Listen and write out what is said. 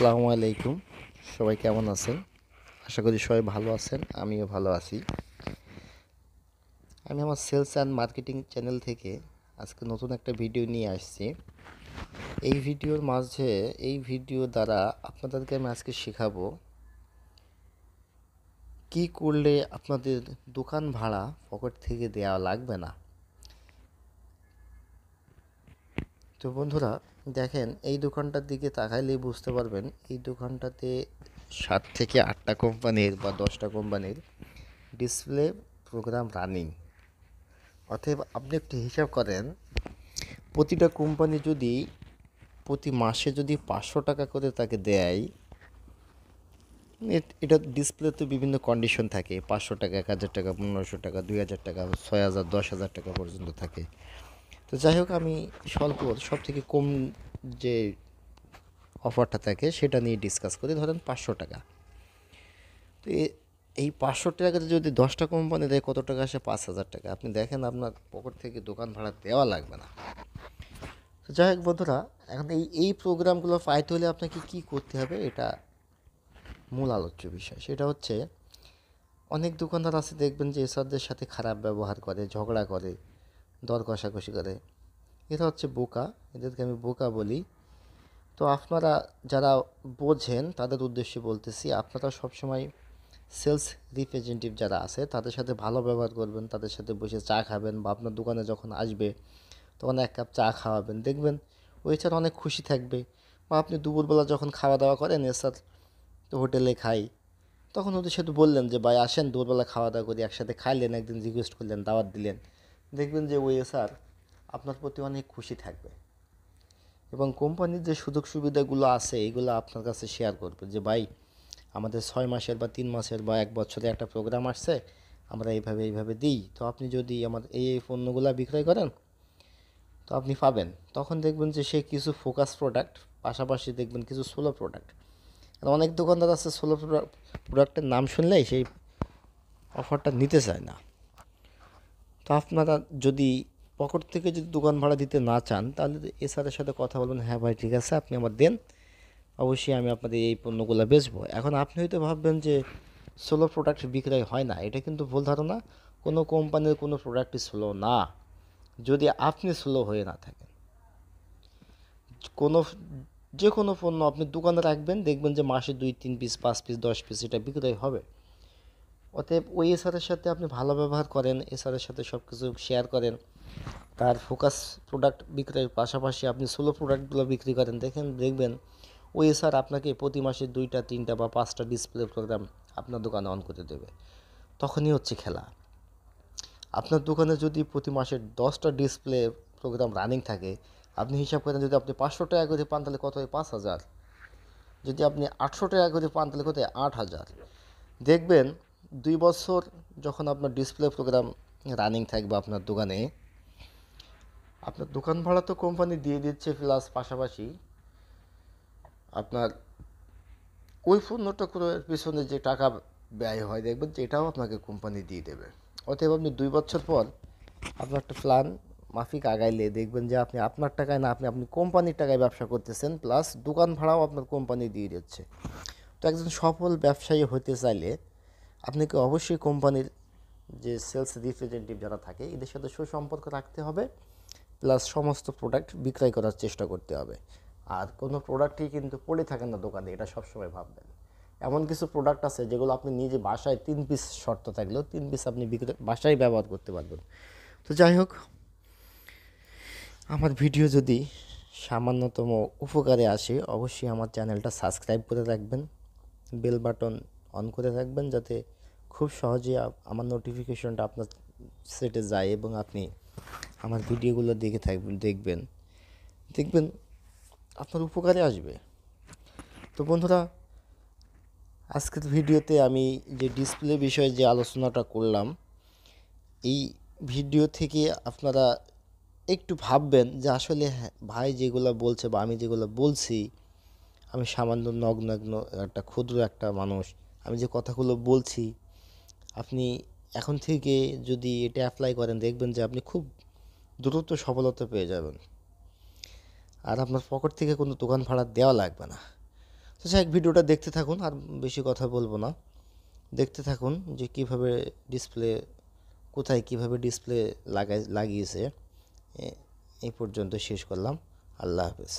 আসসালামু আলাইকুম সবাই কেমন আছেন আশা করি সবাই ভালো আছেন আমিও ভালো আছি আমি আমার সেলস অ্যান্ড মার্কেটিং চ্যানেল থেকে আজকে নতুন একটা ভিডিও নিয়ে আসছি এই ভিডিওর মাঝে এই ভিডিও দ্বারা আপনাদেরকে আমি আজকে শেখাবো কি করলে আপনাদের দোকান ভাড়া পকেট থেকে দেওয়া লাগবে না তো বন্ধুরা দেখেন এই দোকানটার দিকে তাকাইলেই বুঝতে পারবেন এই দোকানটাতে সাত থেকে আটটা কোম্পানির বা দশটা কোম্পানির ডিসপ্লে প্রোগ্রাম রানিং অতএব আপনি একটু হিসাব করেন প্রতিটা কোম্পানি যদি প্রতি মাসে যদি পাঁচশো টাকা করে তাকে দেয় এটা ডিসপ্লে তো বিভিন্ন কন্ডিশন থাকে পাঁচশো টাকা এক হাজার টাকা পনেরোশো টাকা দুই হাজার টাকা ছয় হাজার দশ হাজার টাকা পর্যন্ত থাকে তো যাই হোক আমি স্বল্প সব থেকে কম যে অফারটা থাকে সেটা নিয়ে ডিসকাস করি ধরেন পাঁচশো টাকা তো এই পাঁচশো টাকাতে যদি দশটা কোম্পানি দেয় কত টাকা আসে পাঁচ হাজার টাকা আপনি দেখেন আপনার পকেট থেকে দোকান ভাড়া দেওয়া লাগবে না তো যাই হোক বন্ধুরা এখন এই এই প্রোগ্রামগুলো পাইতে হলে আপনাকে কি করতে হবে এটা মূল আলোচ্য বিষয় সেটা হচ্ছে অনেক দোকানদার আছে দেখবেন যে এসবদের সাথে খারাপ ব্যবহার করে ঝগড়া করে দর কষাকষি করে এরা হচ্ছে বোকা এদেরকে আমি বোকা বলি তো আপনারা যারা বোঝেন তাদের উদ্দেশ্যে বলতেছি আপনারা সবসময় সেলস রিপ্রেজেন্টেটিভ যারা আছে তাদের সাথে ভালো ব্যবহার করবেন তাদের সাথে বসে চা খাবেন বা আপনার দোকানে যখন আসবে তখন এক কাপ চা খাওয়াবেন দেখবেন ওই ছাড়া অনেক খুশি থাকবে বা আপনি দুপুরবেলা যখন খাওয়া দাওয়া করেন এসার তো হোটেলে খাই তখন ওদের সাথে বললেন যে ভাই আসেন দুপুরবেলা খাওয়া দাওয়া করি একসাথে খাইলেন একদিন রিকোয়েস্ট করলেন দাওয়াত দিলেন দেখবেন যে ওএসআর আপনার প্রতি অনেক খুশি থাকবে এবং কোম্পানির যে সুযোগ সুবিধাগুলো আছে এগুলো আপনার কাছে শেয়ার করবে যে ভাই আমাদের ছয় মাসের বা তিন মাসের বা এক বছরে একটা প্রোগ্রাম আসছে আমরা এইভাবে এইভাবে দিই তো আপনি যদি আমার এই এই পণ্যগুলো বিক্রয় করেন তো আপনি পাবেন তখন দেখবেন যে সে কিছু ফোকাস প্রোডাক্ট পাশাপাশি দেখবেন কিছু সোলো প্রোডাক্ট আর অনেক দোকানদার আছে সোলো প্রোডাক্টের নাম শুনলেই সেই অফারটা নিতে চায় না তা আপনারা যদি পকেট থেকে যদি দোকান ভাড়া দিতে না চান তাহলে এসআরের সাথে কথা বলবেন হ্যাঁ ভাই ঠিক আছে আপনি আমার দেন অবশ্যই আমি আপনাদের এই পণ্যগুলো বেচবো এখন আপনি হয়তো ভাববেন যে সোলো প্রোডাক্ট বিক্রয় হয় না এটা কিন্তু ভুল ধারণা কোনো কোম্পানির কোনো প্রোডাক্টই স্লো না যদি আপনি স্লো হয়ে না থাকেন কোনো যে কোনো পণ্য আপনি দোকানে রাখবেন দেখবেন যে মাসে দুই তিন পিস পাঁচ পিস দশ পিস এটা বিক্রয় হবে অতএব ওই এসআরের সাথে আপনি ভালো ব্যবহার করেন এসআরের সাথে সব কিছু শেয়ার করেন তার ফোকাস প্রোডাক্ট বিক্রয়ের পাশাপাশি আপনি সোলো প্রোডাক্টগুলো বিক্রি করেন দেখেন দেখবেন ওই এসআর আপনাকে প্রতি মাসে দুইটা তিনটা বা পাঁচটা ডিসপ্লে প্রোগ্রাম আপনার দোকানে অন করে দেবে তখনই হচ্ছে খেলা আপনার দোকানে যদি প্রতি মাসে দশটা ডিসপ্লে প্রোগ্রাম রানিং থাকে আপনি হিসাব করেন যদি আপনি পাঁচশো টাকা করে পান তাহলে কত হয় পাঁচ হাজার যদি আপনি আটশো টাকা করে পান তাহলে কত হয় আট হাজার দেখবেন দুই বছর যখন আপনার ডিসপ্লে প্রোগ্রাম রানিং থাকবে আপনার দোকানে আপনার দোকান ভাড়া তো কোম্পানি দিয়ে দিচ্ছে প্লাস পাশাপাশি আপনার ওই পণ্যটা ক্রয়ের পিছনে যে টাকা ব্যয় হয় দেখবেন যে এটাও আপনাকে কোম্পানি দিয়ে দেবে অতএব আপনি দুই বছর পর আপনার একটা প্ল্যান মাফিক আগাইলে দেখবেন যে আপনি আপনার টাকায় না আপনি আপনি কোম্পানির টাকায় ব্যবসা করতেছেন প্লাস দোকান ভাড়াও আপনার কোম্পানি দিয়ে দিচ্ছে তো একজন সফল ব্যবসায়ী হতে চাইলে আপনাকে অবশ্যই কোম্পানির যে সেলস রিপ্রেজেন্টেটিভ যারা থাকে এদের সাথে সুসম্পর্ক রাখতে হবে প্লাস সমস্ত প্রোডাক্ট বিক্রয় করার চেষ্টা করতে হবে আর কোনো প্রোডাক্টই কিন্তু পড়ে থাকে না দোকানে এটা সবসময় ভাববেন এমন কিছু প্রোডাক্ট আছে যেগুলো আপনি নিজে বাসায় তিন পিস শর্ত থাকলেও তিন পিস আপনি বিক্রয় বাসায় ব্যবহার করতে পারবেন তো যাই হোক আমার ভিডিও যদি সামান্যতম উপকারে আসে অবশ্যই আমার চ্যানেলটা সাবস্ক্রাইব করে রাখবেন বেল বাটন অন করে থাকবেন যাতে খুব সহজে আমার নোটিফিকেশনটা আপনার সেটে যায় এবং আপনি আমার ভিডিওগুলো দেখে থাকবেন দেখবেন দেখবেন আপনার উপকারে আসবে তো বন্ধুরা আজকের ভিডিওতে আমি যে ডিসপ্লে বিষয়ে যে আলোচনাটা করলাম এই ভিডিও থেকে আপনারা একটু ভাববেন যে আসলে ভাই যেগুলো বলছে বা আমি যেগুলো বলছি আমি সামান্য নগ্নগ্ন একটা ক্ষুদ্র একটা মানুষ আমি যে কথাগুলো বলছি আপনি এখন থেকে যদি এটা অ্যাপ্লাই করেন দেখবেন যে আপনি খুব দ্রুত সফলতা পেয়ে যাবেন আর আপনার পকেট থেকে কোনো দোকান ভাড়া দেওয়া লাগবে না তো এক ভিডিওটা দেখতে থাকুন আর বেশি কথা বলবো না দেখতে থাকুন যে কিভাবে ডিসপ্লে কোথায় কিভাবে ডিসপ্লে লাগাই লাগিয়েছে এই পর্যন্ত শেষ করলাম আল্লাহ হাফেজ